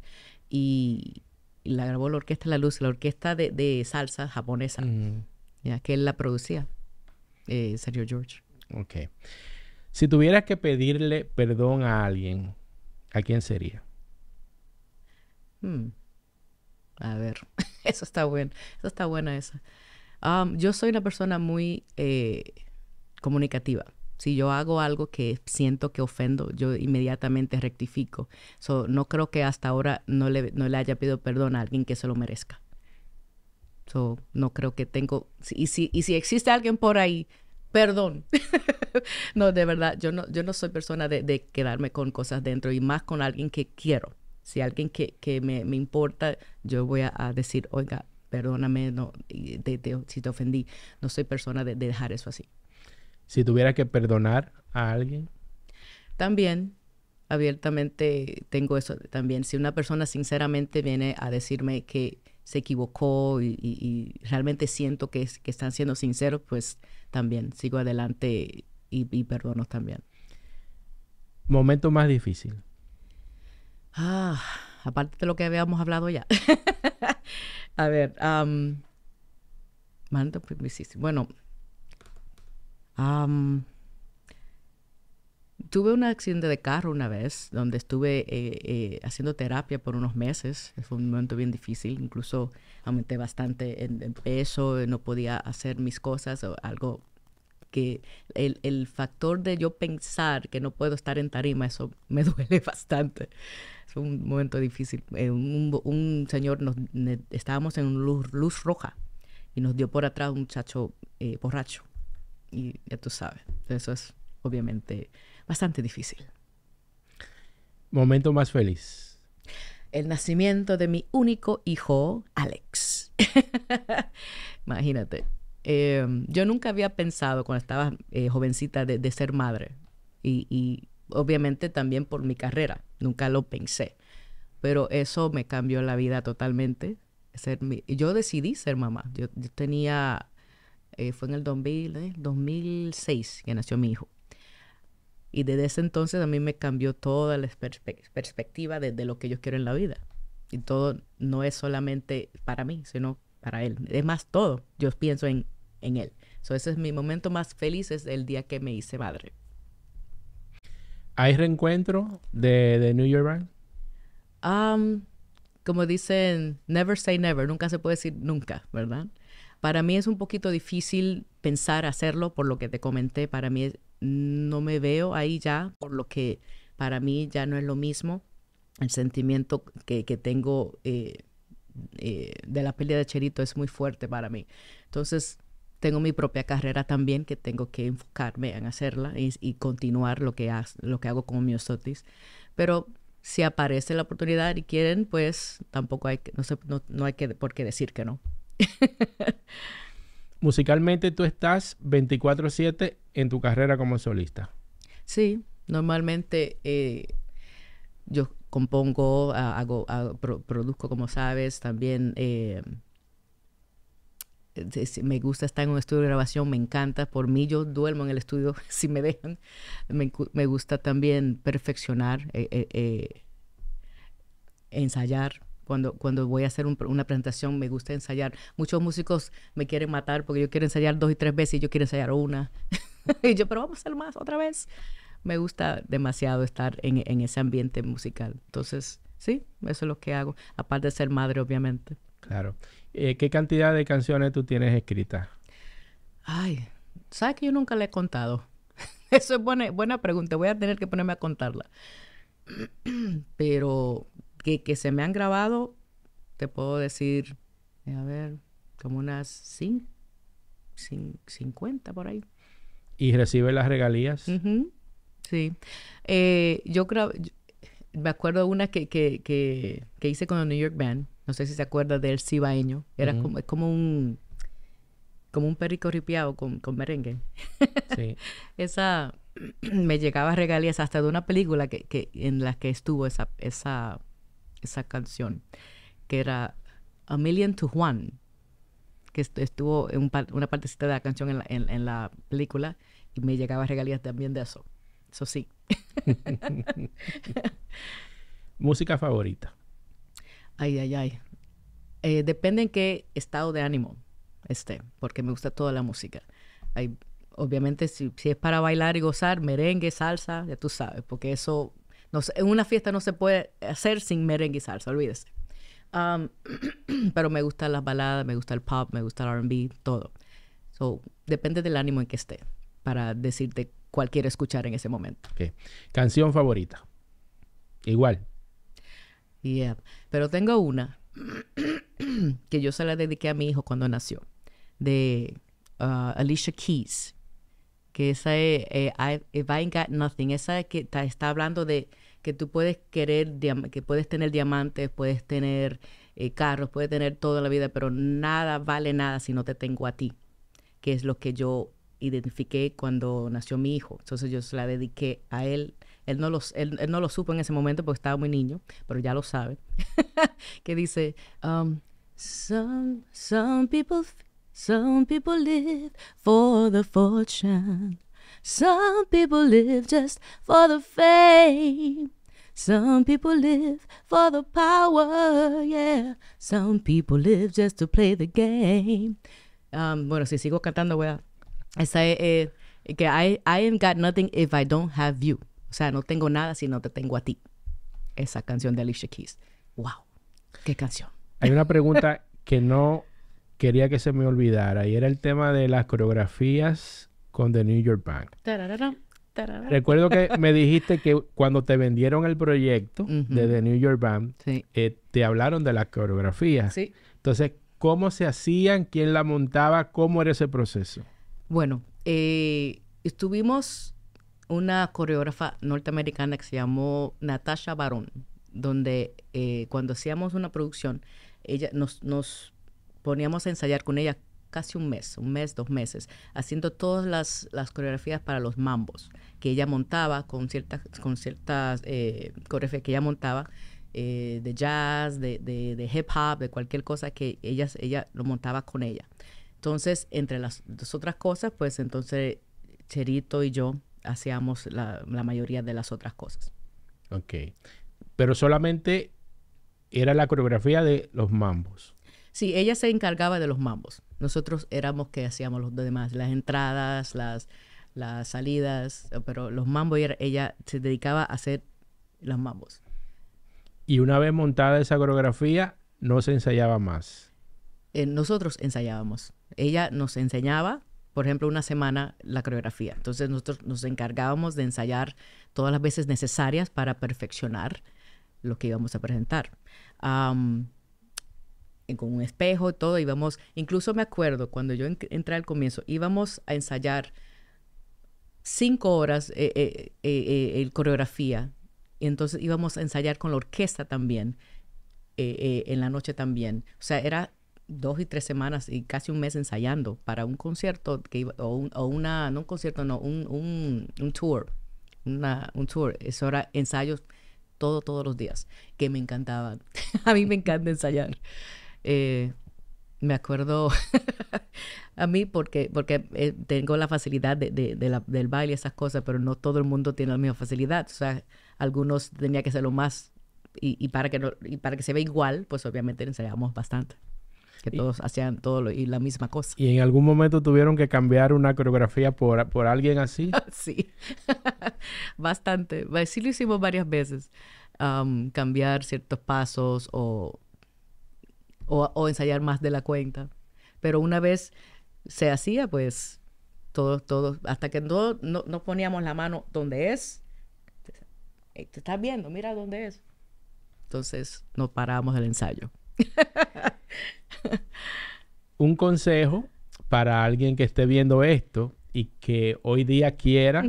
Y la grabó la Orquesta La Luz, la orquesta de, salsa japonesa, mm. ya que él la producía, eh, Sergio George. Ok. Si tuvieras que pedirle perdón a alguien, ¿a quién sería? Hmm. A ver, eso está bueno, eso está bueno eso yo soy una persona muy eh, comunicativa. Si yo hago algo que siento que ofendo, yo inmediatamente rectifico. no creo que hasta ahora no le, no le haya pedido perdón a alguien que se lo merezca. no creo que tengo... Y si, y si existe alguien por ahí, perdón. no, de verdad, yo no, yo no soy persona de, quedarme con cosas dentro y más con alguien que quiero. Si alguien que, me, importa, yo voy a decir, oiga, perdóname no, si te ofendí. No soy persona de, dejar eso así. Si tuviera que perdonar a alguien. También, abiertamente tengo eso también. Si una persona sinceramente viene a decirme que se equivocó y, realmente siento que, están siendo sinceros, pues también sigo adelante y, y perdono también. Momento más difícil. Ah, aparte de lo que habíamos hablado ya. A ver, um, bueno, tuve un accidente de carro una vez donde estuve eh, eh, haciendo terapia por unos meses. Fue un momento bien difícil, incluso aumenté bastante en peso, no podía hacer mis cosas o algo que el, el, factor de yo pensar que no puedo estar en tarima, eso me duele bastante. Es un momento difícil. Eh, un, un, señor, nos, estábamos en luz, luz roja y nos dio por atrás un muchacho eh, borracho. Y ya tú sabes, eso es obviamente bastante difícil. Momento más feliz. El nacimiento de mi único hijo, Alex. Imagínate. Em, yo nunca había pensado cuando estaba eh, jovencita de, ser madre y, obviamente también por mi carrera, nunca lo pensé, pero eso me cambió la vida totalmente. Ser yo decidí ser mamá, yo, tenía, eh, fue en el 2006 eh, que nació mi hijo. Y desde ese entonces a mí me cambió toda la perspectiva de, de, lo que yo quiero en la vida. Y todo no es solamente para mí, sino para él. Es más, todo. Yo pienso en en Él. So, ese es mi momento más feliz, es el día que me hice madre. ¿Hay reencuentro de, New York um, como dicen, never say never, nunca se puede decir nunca, ¿verdad? Para mí es un poquito difícil pensar hacerlo por lo que te comenté, para mí no me veo ahí ya, por lo que para mí ya no es lo mismo el sentimiento que, tengo eh, eh, de la pelea de Cherito es muy fuerte para mí. Entonces, tengo mi propia carrera también que tengo que enfocarme en hacerla y, continuar lo que, hago con miosotis. Pero si aparece la oportunidad y quieren, pues tampoco hay, no, sé, no, hay que, por qué decir que no. Musicalmente tú estás 24/7 en tu carrera como solista. Sí, normalmente eh, yo compongo, hago, produzco, como sabes, también eh, me gusta estar en un estudio de grabación, me encanta, por mí yo duermo en el estudio si me dejan. Me, gusta también perfeccionar, eh, eh, eh, ensayar. Cuando, cuando voy a hacer una presentación me gusta ensayar. Muchos músicos me quieren matar porque yo quiero ensayar dos y tres veces y yo quiero ensayar una. y yo, pero vamos a hacer más otra vez. Me gusta demasiado estar en, en ese ambiente musical. Entonces, sí, eso es lo que hago, aparte de ser madre, obviamente. Claro. Eh, ¿Qué cantidad de canciones tú tienes escritas? Ay, ¿sabes que yo nunca le he contado? Eso es buena, pregunta. Voy a tener que ponerme a contarla. Pero que, se me han grabado, te puedo decir, eh, a ver, como unas 50 por ahí. ¿Y recibe las regalías? Sí. Eh, yo creo, me acuerdo de una que, que hice con el New York Band no sé si se acuerda del cibaeño. Era como, es como un como un perrico ripiado con, merengue. Sí. esa me llegaba regalías hasta de una película que, en la que estuvo esa, esa, esa canción, que era A Million to One, que estuvo en una partecita de la canción en la, en la película, y me llegaba regalías también de eso. Eso sí. Música favorita. Ay, ay, ay. Eh, depende en qué estado de ánimo esté, porque me gusta toda la música. Hay, obviamente, si, es para bailar y gozar, merengue, salsa, ya tú sabes, porque eso, no, en una fiesta no se puede hacer sin merengue y salsa, olvídese. Um, pero me gustan las baladas, me gusta el pop, me gusta el RB, todo. So, depende del ánimo en que esté para decirte cuál escuchar en ese momento. Okay. Canción favorita. Igual, pero tengo una que yo se la dediqué a mi hijo cuando nació, de uh, Alicia Keys, que esa es e, I, Ain't Got Nothing, esa es que está, hablando de que tú puedes querer, que puedes tener diamantes, puedes tener eh, carros, puedes tener toda la vida, pero nada vale nada si no te tengo a ti, que es lo que yo identifiqué cuando nació mi hijo. Entonces yo se la dediqué a él él no, los, él, él no lo supo en ese momento porque estaba muy niño, pero ya lo sabe, que dice, um, some, some, people, some people live for the fortune, some people live just for the fame. Some people live for the power, yeah. Some people live just to play the game. Um, bueno, si sigo cantando, voy a... Esa eh, que I, I ain't got nothing if I don't have you. O sea, no tengo nada si no te tengo a ti. Esa canción de Alicia Keys. ¡Wow! ¡Qué canción! Hay una pregunta que no quería que se me olvidara y era el tema de las coreografías con The New York Bank. Recuerdo que me dijiste que cuando te vendieron el proyecto de The New York Bank, eh, te hablaron de las coreografías. Sí. Entonces, ¿cómo se hacían? ¿Quién la montaba? ¿Cómo era ese proceso? Bueno, eh, estuvimos una coreógrafa norteamericana que se llamó Natasha Barón, donde eh, cuando hacíamos una producción, ella nos, poníamos a ensayar con ella casi un mes, un mes, dos meses, haciendo todas las, coreografías para los mambos que ella montaba con ciertas, con ciertas eh, coreografías que ella montaba eh, de jazz, de, de, de, hip hop, de cualquier cosa que ella, ella lo montaba con ella. Entonces, entre las dos otras cosas, pues entonces Cherito y yo hacíamos la, mayoría de las otras cosas. Ok. Pero solamente era la coreografía de los mambos. Sí, ella se encargaba de los mambos. Nosotros éramos que hacíamos los demás, las entradas, las, salidas, pero los mambos ella, ella se dedicaba a hacer los mambos. Y una vez montada esa coreografía, no se ensayaba más. Eh, nosotros ensayábamos. Ella nos enseñaba por ejemplo, una semana la coreografía. Entonces nosotros nos encargábamos de ensayar todas las veces necesarias para perfeccionar lo que íbamos a presentar. con un espejo y todo, íbamos, incluso me acuerdo cuando yo entré al comienzo, íbamos a ensayar cinco horas eh, eh, eh, eh coreografía, y entonces íbamos a ensayar con la orquesta también, en la noche también. O sea, era dos y tres semanas y casi un mes ensayando para un concierto que o, una, no un concierto, no, un, tour, una, un tour. Eso era ensayos todo, todos los días, que me encantaba. a mí me encanta ensayar. Eh, me acuerdo a mí porque, porque eh, tengo la facilidad de, de, del baile y esas cosas, pero no todo el mundo tiene la misma facilidad. O sea, algunos tenía que hacerlo más y, para que no, y para que se vea igual, pues obviamente ensayamos bastante que todos hacían todo y la misma cosa. ¿Y en algún momento tuvieron que cambiar una coreografía por, por alguien así? Ah, sí, bastante. Sí lo hicimos varias veces, um, cambiar ciertos pasos o, o, ensayar más de la cuenta. Pero una vez se hacía, pues, todos, todos, hasta que no, no, poníamos la mano donde es, te estás viendo, mira dónde es. Entonces nos paramos el ensayo. un consejo para alguien que esté viendo esto y que hoy día quiera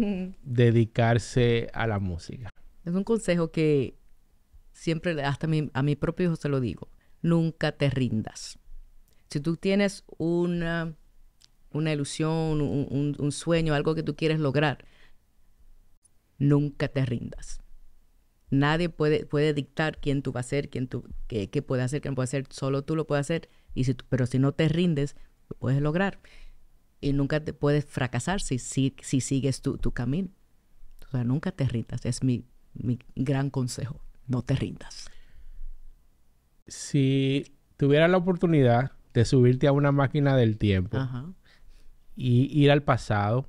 dedicarse a la música. Es un consejo que siempre hasta a mi, a mi propio hijo se lo digo. Nunca te rindas. Si tú tienes una, una ilusión, un, sueño, algo que tú quieres lograr, nunca te rindas. Nadie puede, puede dictar quién tú vas a ser, quién tú, qué, qué puedes hacer, quién no puede hacer. Solo tú lo puedes hacer pero si no te rindes, lo puedes lograr. Y nunca te puedes fracasar si, si sigues tu, camino. O sea, nunca te rindas. Es mi, gran consejo. No te rindas. Si tuvieras la oportunidad de subirte a una máquina del tiempo y ir al pasado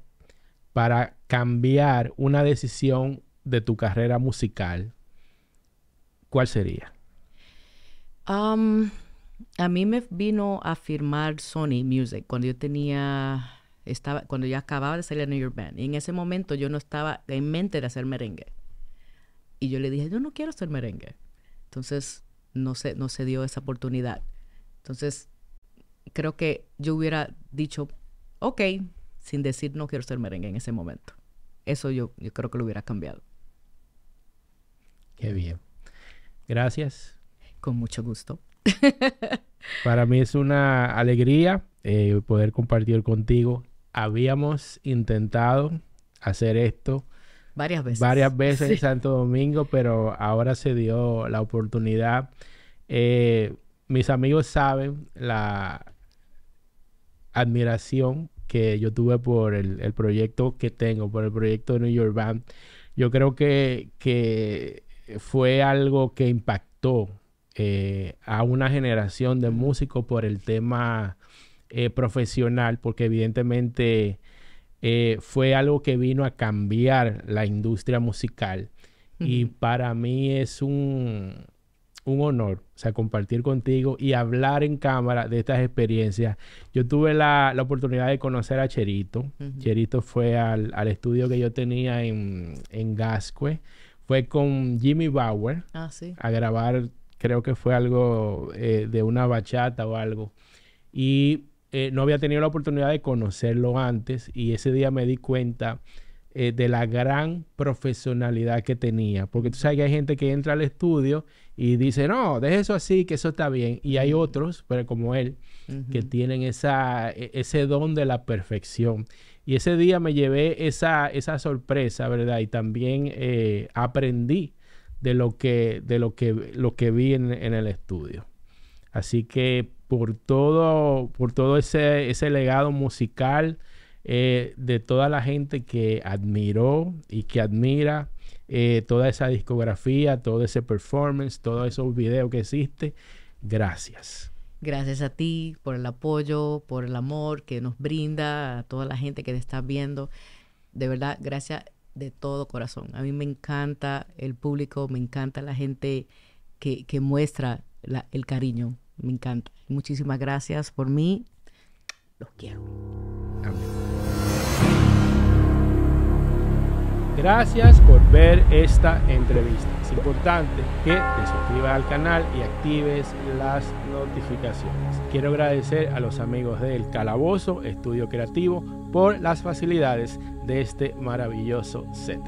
para cambiar una decisión de tu carrera musical, ¿cuál sería? Um, a mí me vino a firmar Sony Music cuando yo tenía, estaba, cuando yo acababa de salir a New York Band. Y en ese momento yo no estaba en mente de hacer merengue. Y yo le dije, yo no quiero hacer merengue. Entonces, no se, no se dio esa oportunidad. Entonces, creo que yo hubiera dicho, ok, sin decir no quiero ser merengue en ese momento. Eso yo, yo creo que lo hubiera cambiado. Qué bien. Gracias. Con mucho gusto. Para mí es una alegría eh, poder compartir contigo. Habíamos intentado hacer esto varias veces, en Santo Domingo, pero ahora se dio la oportunidad. Eh, mis amigos saben la admiración que yo tuve por el, proyecto que tengo, por el proyecto de New York Band. Yo creo que fue algo que impactó eh, a una generación de músicos por el tema eh, profesional, porque evidentemente eh, fue algo que vino a cambiar la industria musical. Y para mí es un, un honor, o sea, compartir contigo y hablar en cámara de estas experiencias. Yo tuve la, oportunidad de conocer a Cherito. Cherito fue al, estudio que yo tenía en, en Gascue. Fue con Jimmy Bauer ah, a grabar creo que fue algo eh, de una bachata o algo. Y eh, no había tenido la oportunidad de conocerlo antes y ese día me di cuenta eh, de la gran profesionalidad que tenía. Porque tú sabes que hay gente que entra al estudio y dice, no, deje eso así, que eso está bien. Y hay otros, pero como él, que tienen esa, e, ese don de la perfección. Y ese día me llevé esa, esa sorpresa, ¿verdad? Y también aprendí de lo que, de lo que, lo que vi en, el estudio. Así que por todo, por todo ese, ese legado musical eh, de toda la gente que admiró y que admira eh, toda esa discografía, todo ese performance, todos esos videos que existe. Gracias. Gracias a ti por el apoyo, por el amor que nos brinda, a toda la gente que te está viendo. De verdad, gracias de todo corazón. A mí me encanta el público, me encanta la gente que, muestra el cariño. Me encanta. Muchísimas gracias por mí. Los quiero. Gracias por ver esta entrevista. Es importante que te suscribas al canal y actives las notificaciones. Quiero agradecer a los amigos del Calabozo, Estudio Creativo, por las facilidades de este maravilloso set.